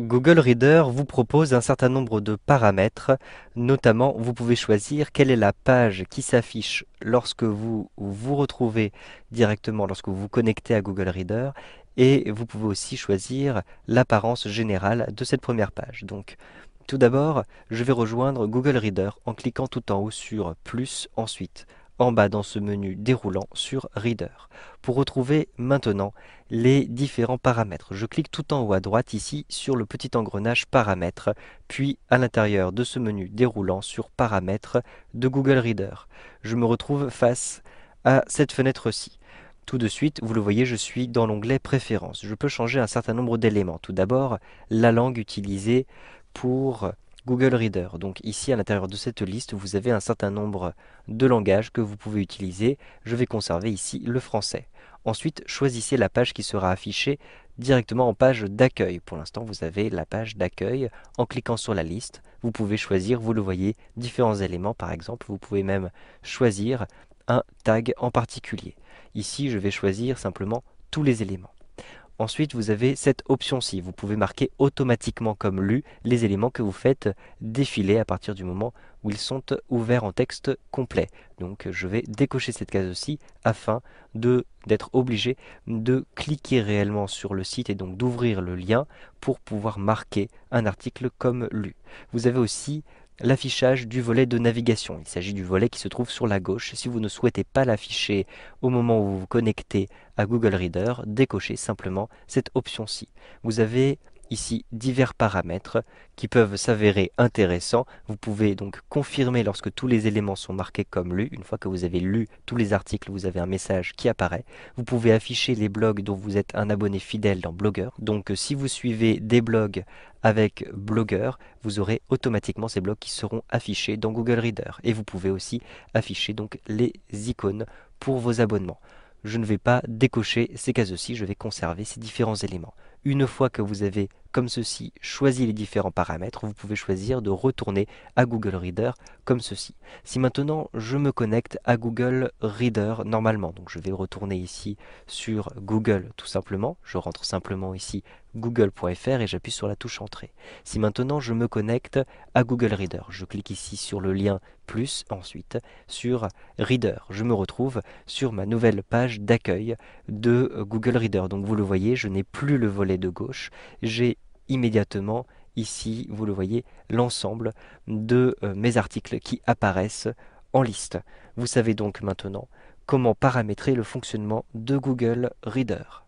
Google Reader vous propose un certain nombre de paramètres, notamment vous pouvez choisir quelle est la page qui s'affiche lorsque vous vous retrouvez directement, lorsque vous vous connectez à Google Reader, et vous pouvez aussi choisir l'apparence générale de cette première page. Donc, tout d'abord, je vais rejoindre Google Reader en cliquant tout en haut sur « Plus » ensuite en bas dans ce menu déroulant sur Reader pour retrouver maintenant les différents paramètres. Je clique tout en haut à droite ici sur le petit engrenage paramètres, puis à l'intérieur de ce menu déroulant sur paramètres de Google Reader. Je me retrouve face à cette fenêtre-ci. Tout de suite, vous le voyez, je suis dans l'onglet Préférences. Je peux changer un certain nombre d'éléments. Tout d'abord, la langue utilisée pour Google Reader. Donc ici à l'intérieur de cette liste, vous avez un certain nombre de langages que vous pouvez utiliser. Je vais conserver ici le français. Ensuite, choisissez la page qui sera affichée directement en page d'accueil. Pour l'instant, vous avez la page d'accueil. En cliquant sur la liste, vous pouvez choisir, vous le voyez, différents éléments par exemple. Vous pouvez même choisir un tag en particulier. Ici, je vais choisir simplement tous les éléments. Ensuite, vous avez cette option-ci. Vous pouvez marquer automatiquement comme lu les éléments que vous faites défiler à partir du moment où ils sont ouverts en texte complet. Donc je vais décocher cette case aussi afin d'être obligé de cliquer réellement sur le site et donc d'ouvrir le lien pour pouvoir marquer un article comme lu. Vous avez aussi l'affichage du volet de navigation. Il s'agit du volet qui se trouve sur la gauche. Si vous ne souhaitez pas l'afficher au moment où vous vous connectez à Google Reader, décochez simplement cette option-ci. Vous avez ici divers paramètres qui peuvent s'avérer intéressants. Vous pouvez donc confirmer lorsque tous les éléments sont marqués comme lus. Une fois que vous avez lu tous les articles, vous avez un message qui apparaît. Vous pouvez afficher les blogs dont vous êtes un abonné fidèle dans Blogger. Donc si vous suivez des blogs avec Blogueur, vous aurez automatiquement ces blogs qui seront affichés dans Google Reader. Et vous pouvez aussi afficher donc les icônes pour vos abonnements je ne vais pas décocher ces cases-ci, je vais conserver ces différents éléments. Une fois que vous avez comme ceci choisis les différents paramètres, vous pouvez choisir de retourner à Google Reader comme ceci. Si maintenant je me connecte à Google Reader normalement, donc je vais retourner ici sur Google tout simplement, je rentre simplement ici google.fr et j'appuie sur la touche Entrée. Si maintenant je me connecte à Google Reader, je clique ici sur le lien plus, ensuite sur Reader. Je me retrouve sur ma nouvelle page d'accueil de Google Reader. Donc vous le voyez, je n'ai plus le volet de gauche, j'ai immédiatement ici, vous le voyez, l'ensemble de euh, mes articles qui apparaissent en liste. Vous savez donc maintenant comment paramétrer le fonctionnement de Google Reader.